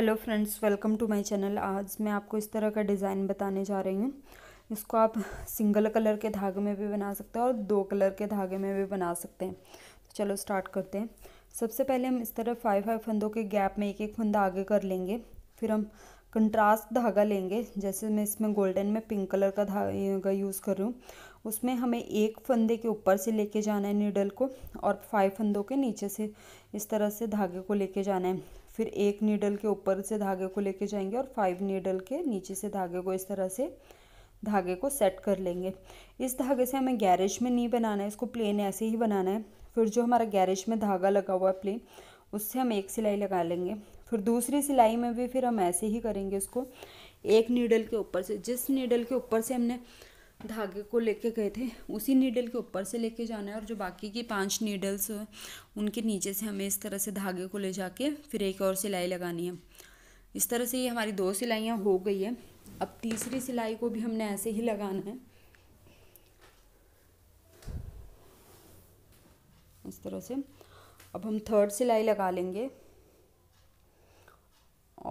hello friends welcome to my channel आज मैं आपको इस तरह का डिज़ाइन बताने जा रही हूँ इसको आप सिंगल कलर के धागे में भी बना सकते हैं और दो कलर के धागे में भी बना सकते हैं तो चलो स्टार्ट करते हैं सबसे पहले हम इस तरह फाइव फाइव फंदों के गैप में एक एक फंदा आगे कर लेंगे फिर हम कंट्रास्ट धागा लेंगे जैसे मैं इसमें गोल्डन में पिंक कलर का धागा यूज़ कर रही हूँ उसमें हमें एक फंदे के ऊपर से लेके जाना है नीडल को और फाइव फंदों के नीचे से इस तरह से धागे को लेके जाना है फिर एक नीडल के ऊपर से धागे को लेके जाएंगे और फाइव नीडल के नीचे से धागे को इस तरह से धागे को सेट कर लेंगे इस धागे से हमें गैरेज में नहीं बनाना है इसको प्लेन ऐसे ही बनाना है फिर जो हमारा गैरेज में धागा लगा हुआ है प्लेन उससे हम एक सिलाई लगा लेंगे फिर दूसरी सिलाई में भी फिर हम ऐसे ही करेंगे इसको एक नीडल के ऊपर से जिस नीडल के ऊपर से हमने धागे को लेके गए थे उसी नीडल के ऊपर से लेके जाना है और जो बाकी की पांच नीडल्स उनके नीचे से हमें इस तरह से धागे को ले जाके फिर एक और सिलाई लगानी है इस तरह से ये हमारी दो सिलाइयाँ हो गई है अब तीसरी सिलाई को भी हमने ऐसे ही लगाना है इस तरह से अब हम थर्ड सिलाई लगा लेंगे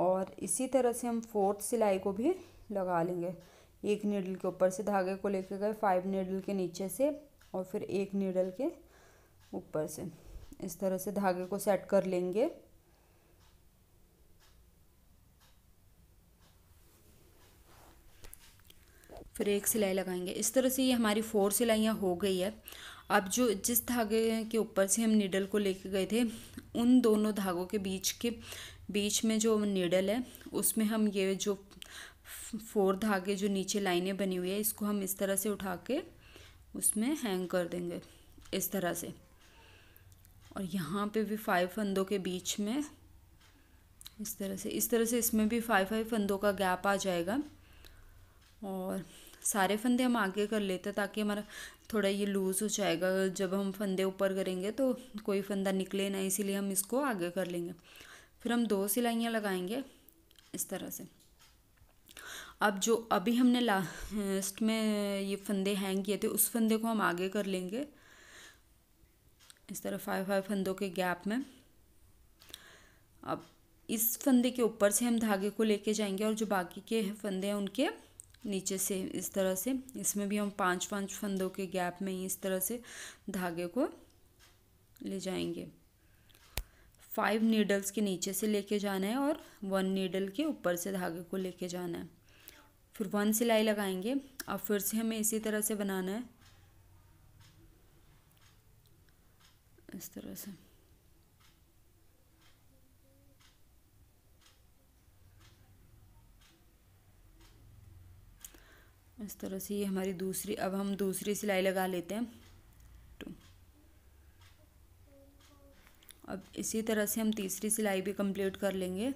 और इसी तरह से हम फोर्थ सिलाई को भी लगा लेंगे एक नीडल के ऊपर से धागे को लेके गए फाइव नीडल के नीचे से और फिर एक नीडल के ऊपर से इस तरह से धागे को सेट कर लेंगे फिर एक सिलाई लगाएंगे इस तरह से ये हमारी फोर सिलाइयाँ हो गई है अब जो जिस धागे के ऊपर से हम नीडल को लेके गए थे उन दोनों धागों के बीच के बीच में जो नीडल है उसमें हम ये जो फोर धागे जो नीचे लाइनें बनी हुई है इसको हम इस तरह से उठा के उसमें हैंग कर देंगे इस तरह से और यहाँ पे भी फाइव फंदों के बीच में इस तरह से इस तरह से इसमें भी फाइव फाइव फंदों का गैप आ जाएगा और सारे फंदे हम आगे कर लेते ताकि हमारा थोड़ा ये लूज़ हो जाएगा जब हम फंदे ऊपर करेंगे तो कोई फंदा निकले ना इसीलिए हम इसको आगे कर लेंगे फिर हम दो सिलाइयाँ लगाएंगे इस तरह से अब जो अभी हमने लास्ट में ये फंदे हैंग किए थे उस फंदे को हम आगे कर लेंगे इस तरह फाइव फाइव फंदों के गैप में अब इस फंदे के ऊपर से हम धागे को लेके जाएंगे और जो बाकी के फंदे हैं उनके नीचे से इस तरह से इसमें भी हम पांच पांच फंदों के गैप में ही इस तरह से धागे को ले जाएंगे फाइव नीडल्स के नीचे से लेके जाना है और वन नीडल के ऊपर से धागे को लेके जाना है फिर वन सिलाई लगाएंगे और फिर से हमें इसी तरह से बनाना है इस तरह से इस तरह से ये हमारी दूसरी अब हम दूसरी सिलाई लगा लेते हैं टू तो अब इसी तरह से हम तीसरी सिलाई भी कंप्लीट कर लेंगे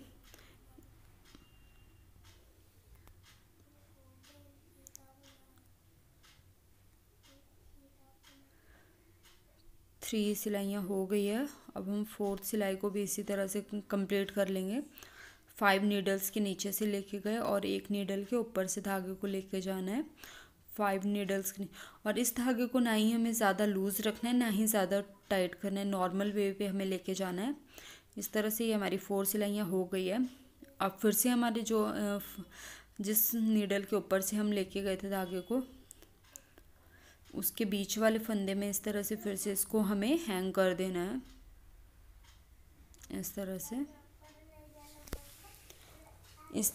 थ्री सिलाइयाँ हो गई है अब हम फोर्थ सिलाई को भी इसी तरह से कंप्लीट कर लेंगे फाइव नीडल्स के नीचे से लेके गए और एक नीडल के ऊपर से धागे को लेके जाना है फाइव नीडल्स के और इस धागे को ना ही हमें ज़्यादा लूज़ रखना है ना ही ज़्यादा टाइट करना है नॉर्मल वे पे हमें लेके जाना है इस तरह से ये हमारी फोर सिलाइयाँ हो गई है अब फिर से हमारे जो जिस नीडल के ऊपर से हम लेके गए थे धागे को उसके बीच वाले फंदे में इस तरह से फिर से इसको हमें हैंग कर देना है इस तरह से इस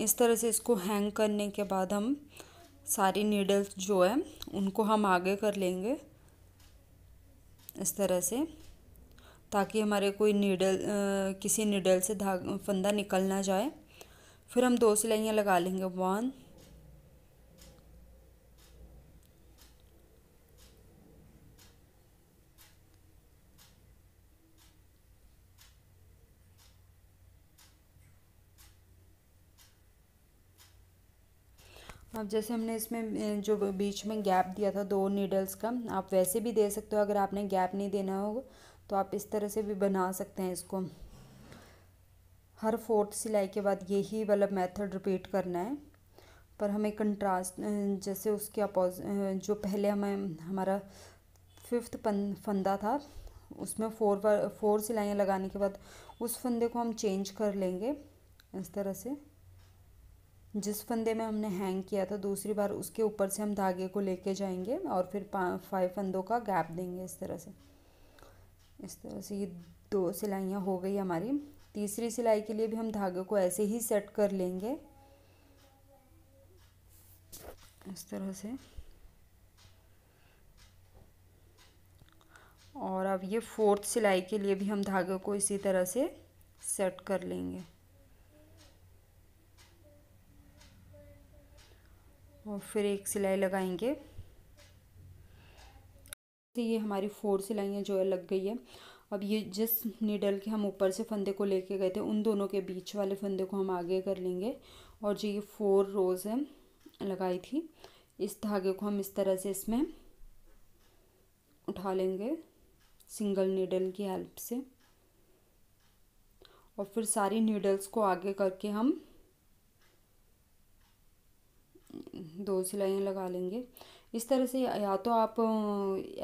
इस तरह से इसको हैंग करने के बाद हम सारी नीडल्स जो है उनको हम आगे कर लेंगे इस तरह से ताकि हमारे कोई नीडल किसी नीडल से धाग फंदा निकल ना जाए फिर हम दो सिलाइयाँ लगा लेंगे वन अब जैसे हमने इसमें जो बीच में गैप दिया था दो नीडल्स का आप वैसे भी दे सकते हो अगर आपने गैप नहीं देना हो तो आप इस तरह से भी बना सकते हैं इसको हर फोर्थ सिलाई के बाद यही वाला मेथड रिपीट करना है पर हमें कंट्रास्ट जैसे उसके अपोज जो पहले हमें हमारा फिफ्थ पन फंदा था उसमें फोर फोर सिलाइयाँ लगाने के बाद उस फंदे को हम चेंज कर लेंगे इस तरह से जिस फंदे में हमने हैंग किया था दूसरी बार उसके ऊपर से हम धागे को लेके जाएंगे और फिर फाइव फंदों का गैप देंगे इस तरह से इस तरह से ये दो सिलाइयाँ हो गई हमारी तीसरी सिलाई के लिए भी हम धागे को ऐसे ही सेट कर लेंगे इस तरह से और अब ये फोर्थ सिलाई के लिए भी हम धागे को इसी तरह से सेट कर लेंगे और फिर एक सिलाई लगाएंगे तो ये हमारी फोर सिलाइयाँ जो है लग गई है अब ये जिस नीडल के हम ऊपर से फंदे को लेके गए थे उन दोनों के बीच वाले फंदे को हम आगे कर लेंगे और जो ये फोर रोज़ है लगाई थी इस धागे को हम इस तरह से इसमें उठा लेंगे सिंगल नीडल की हेल्प से और फिर सारी नीडल्स को आगे करके हम दो सिलाइयाँ लगा लेंगे इस तरह से या तो आप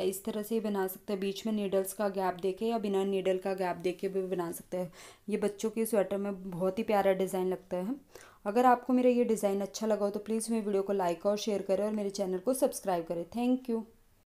इस तरह से बना सकते हैं बीच में नीडल्स का गैप देके या बिना नीडल का गैप देके भी बना सकते हैं ये बच्चों के स्वेटर में बहुत ही प्यारा डिज़ाइन लगता है अगर आपको मेरा ये डिज़ाइन अच्छा लगा हो तो प्लीज़ मेरे वीडियो को लाइक और शेयर करें और मेरे चैनल को सब्सक्राइब करें थैंक यू